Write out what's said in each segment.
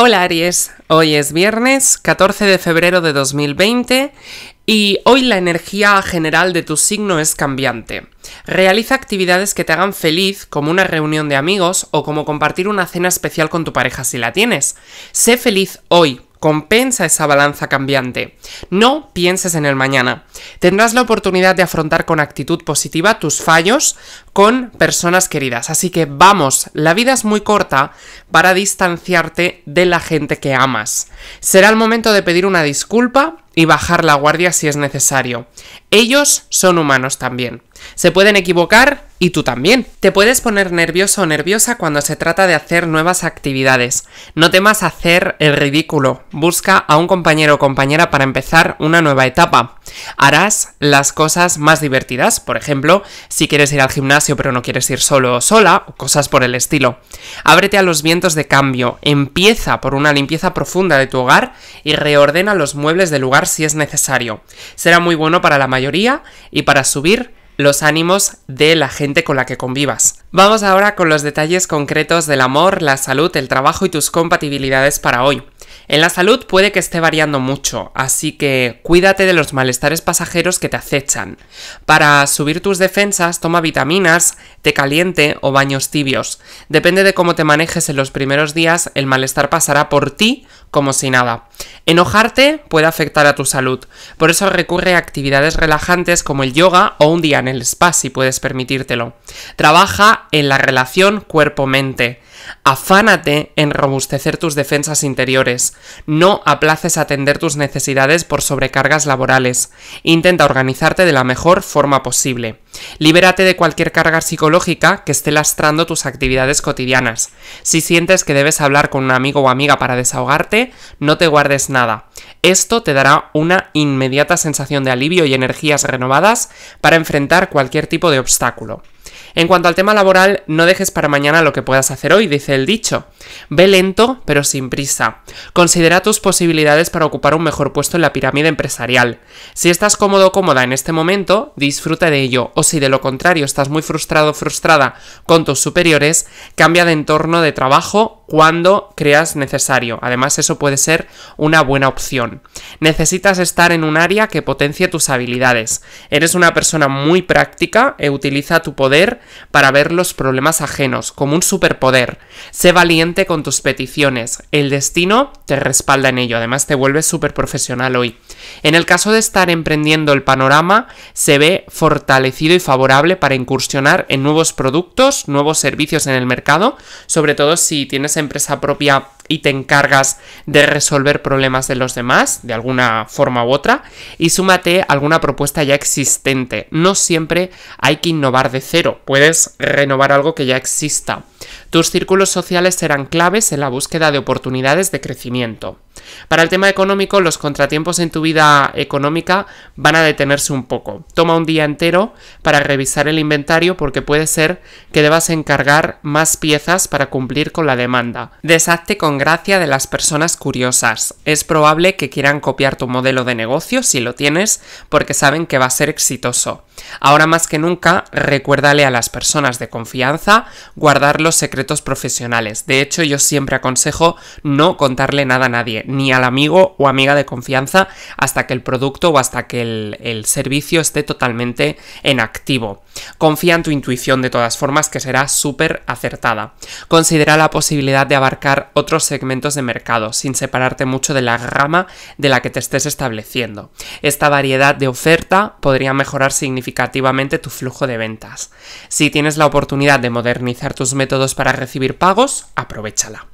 Hola Aries, hoy es viernes 14 de febrero de 2020 y hoy la energía general de tu signo es cambiante. Realiza actividades que te hagan feliz, como una reunión de amigos o como compartir una cena especial con tu pareja si la tienes. Sé feliz hoy Compensa esa balanza cambiante. No pienses en el mañana. Tendrás la oportunidad de afrontar con actitud positiva tus fallos con personas queridas. Así que vamos, la vida es muy corta para distanciarte de la gente que amas. Será el momento de pedir una disculpa y bajar la guardia si es necesario. Ellos son humanos también. Se pueden equivocar y tú también. Te puedes poner nervioso o nerviosa cuando se trata de hacer nuevas actividades. No temas hacer el ridículo. Busca a un compañero o compañera para empezar una nueva etapa. Harás las cosas más divertidas, por ejemplo, si quieres ir al gimnasio pero no quieres ir solo o sola, cosas por el estilo. Ábrete a los vientos de cambio. Empieza por una limpieza profunda de tu hogar y reordena los muebles del lugar si es necesario. Será muy bueno para la mayoría y para subir los ánimos de la gente con la que convivas. Vamos ahora con los detalles concretos del amor, la salud, el trabajo y tus compatibilidades para hoy. En la salud puede que esté variando mucho, así que cuídate de los malestares pasajeros que te acechan. Para subir tus defensas, toma vitaminas, te caliente o baños tibios. Depende de cómo te manejes en los primeros días, el malestar pasará por ti como si nada. Enojarte puede afectar a tu salud, por eso recurre a actividades relajantes como el yoga o un día en el spa si puedes permitírtelo. Trabaja en la relación cuerpo-mente. Afánate en robustecer tus defensas interiores. No aplaces atender tus necesidades por sobrecargas laborales. Intenta organizarte de la mejor forma posible. Libérate de cualquier carga psicológica que esté lastrando tus actividades cotidianas. Si sientes que debes hablar con un amigo o amiga para desahogarte, no te guardes nada. Esto te dará una inmediata sensación de alivio y energías renovadas para enfrentar cualquier tipo de obstáculo. En cuanto al tema laboral, no dejes para mañana lo que puedas hacer hoy, dice el dicho. Ve lento, pero sin prisa. Considera tus posibilidades para ocupar un mejor puesto en la pirámide empresarial. Si estás cómodo o cómoda en este momento, disfruta de ello, o si de lo contrario estás muy frustrado frustrada con tus superiores, cambia de entorno de trabajo cuando creas necesario. Además, eso puede ser una buena opción. Necesitas estar en un área que potencie tus habilidades. Eres una persona muy práctica e utiliza tu poder para ver los problemas ajenos, como un superpoder. Sé valiente con tus peticiones. El destino te respalda en ello. Además, te vuelves súper profesional hoy. En el caso de estar emprendiendo el panorama, se ve fortalecido y favorable para incursionar en nuevos productos, nuevos servicios en el mercado, sobre todo si tienes empresa propia y te encargas de resolver problemas de los demás, de alguna forma u otra, y súmate alguna propuesta ya existente. No siempre hay que innovar de cero, puedes renovar algo que ya exista. Tus círculos sociales serán claves en la búsqueda de oportunidades de crecimiento. Para el tema económico, los contratiempos en tu vida económica van a detenerse un poco. Toma un día entero para revisar el inventario porque puede ser que debas encargar más piezas para cumplir con la demanda. Deshazte con gracia de las personas curiosas. Es probable que quieran copiar tu modelo de negocio si lo tienes porque saben que va a ser exitoso. Ahora más que nunca, recuérdale a las personas de confianza guardar los secretos profesionales. De hecho, yo siempre aconsejo no contarle nada a nadie, ni al amigo o amiga de confianza, hasta que el producto o hasta que el, servicio esté totalmente en activo. Confía en tu intuición de todas formas que será súper acertada. Considera la posibilidad de abarcar otros segmentos de mercado sin separarte mucho de la rama de la que te estés estableciendo. Esta variedad de oferta podría mejorar significativamente tu flujo de ventas. Si tienes la oportunidad de modernizar tus métodos para recibir pagos, aprovechala.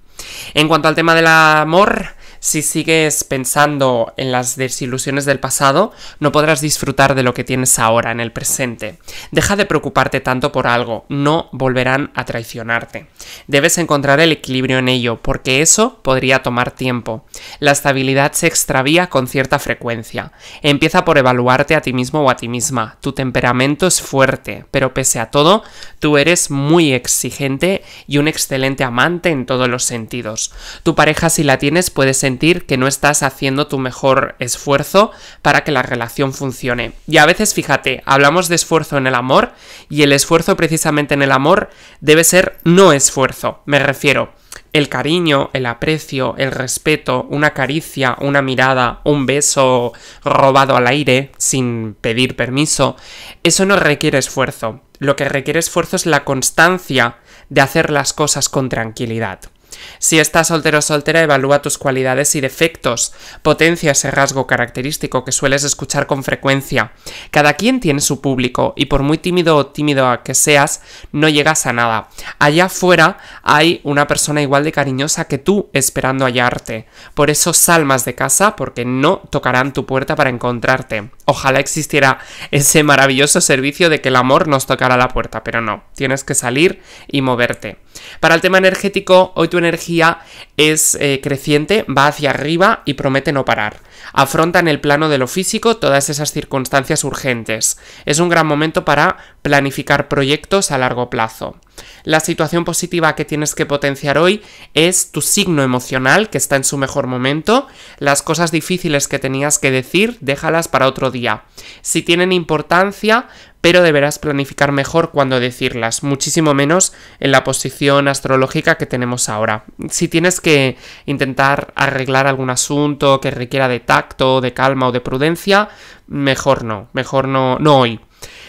En cuanto al tema del amor, si sigues pensando en las desilusiones del pasado, no podrás disfrutar de lo que tienes ahora en el presente. Deja de preocuparte tanto por algo, no volverán a traicionarte. Debes encontrar el equilibrio en ello, porque eso podría tomar tiempo. La estabilidad se extravía con cierta frecuencia. Empieza por evaluarte a ti mismo o a ti misma. Tu temperamento es fuerte, pero pese a todo, tú eres muy exigente y un excelente amante en todos los sentidos. Tu pareja si la tienes puede ser que no estás haciendo tu mejor esfuerzo para que la relación funcione. Y a veces, fíjate, hablamos de esfuerzo en el amor y el esfuerzo precisamente en el amor debe ser no esfuerzo. Me refiero, el cariño, el aprecio, el respeto, una caricia, una mirada, un beso robado al aire sin pedir permiso, eso no requiere esfuerzo. Lo que requiere esfuerzo es la constancia de hacer las cosas con tranquilidad. Si estás soltero o soltera, evalúa tus cualidades y defectos. Potencia ese rasgo característico que sueles escuchar con frecuencia. Cada quien tiene su público y por muy tímido o tímido que seas, no llegas a nada. Allá afuera hay una persona igual de cariñosa que tú esperando hallarte. Por eso salmas de casa porque no tocarán tu puerta para encontrarte. Ojalá existiera ese maravilloso servicio de que el amor nos tocará la puerta, pero no. Tienes que salir y moverte. Para el tema energético, hoy tu energía es eh, creciente, va hacia arriba y promete no parar. Afronta en el plano de lo físico todas esas circunstancias urgentes. Es un gran momento para planificar proyectos a largo plazo. La situación positiva que tienes que potenciar hoy es tu signo emocional, que está en su mejor momento. Las cosas difíciles que tenías que decir, déjalas para otro día. Si tienen importancia, pero deberás planificar mejor cuando decirlas, muchísimo menos en la posición astrológica que tenemos ahora. Si tienes que intentar arreglar algún asunto que requiera de tacto, de calma o de prudencia, mejor no, mejor no, no hoy.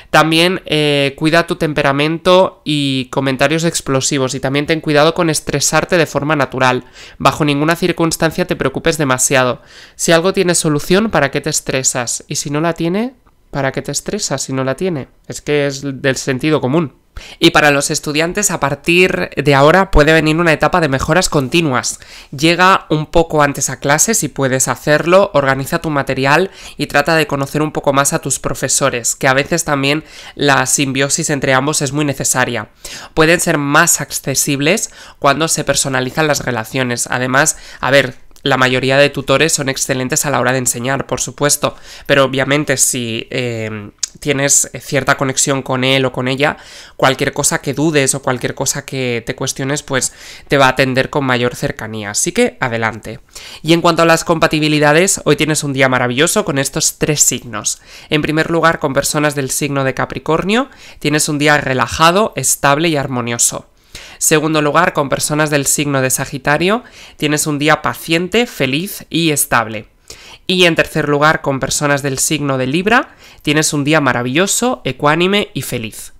También eh, cuida tu temperamento y comentarios explosivos y también ten cuidado con estresarte de forma natural. Bajo ninguna circunstancia te preocupes demasiado. Si algo tiene solución, ¿para qué te estresas? Y si no la tiene, ¿Para qué te estresas si no la tiene? Es que es del sentido común. Y para los estudiantes a partir de ahora puede venir una etapa de mejoras continuas. Llega un poco antes a clase si puedes hacerlo, organiza tu material y trata de conocer un poco más a tus profesores, que a veces también la simbiosis entre ambos es muy necesaria. Pueden ser más accesibles cuando se personalizan las relaciones. Además, a ver, la mayoría de tutores son excelentes a la hora de enseñar, por supuesto, pero obviamente si eh, tienes eh, cierta conexión con él o con ella, cualquier cosa que dudes o cualquier cosa que te cuestiones, pues te va a atender con mayor cercanía. Así que adelante. Y en cuanto a las compatibilidades, hoy tienes un día maravilloso con estos tres signos. En primer lugar, con personas del signo de Capricornio, tienes un día relajado, estable y armonioso. Segundo lugar, con personas del signo de Sagitario, tienes un día paciente, feliz y estable. Y en tercer lugar, con personas del signo de Libra, tienes un día maravilloso, ecuánime y feliz.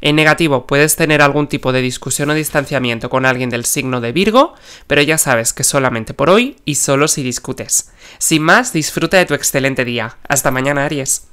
En negativo, puedes tener algún tipo de discusión o distanciamiento con alguien del signo de Virgo, pero ya sabes que solamente por hoy y solo si discutes. Sin más, disfruta de tu excelente día. Hasta mañana, Aries.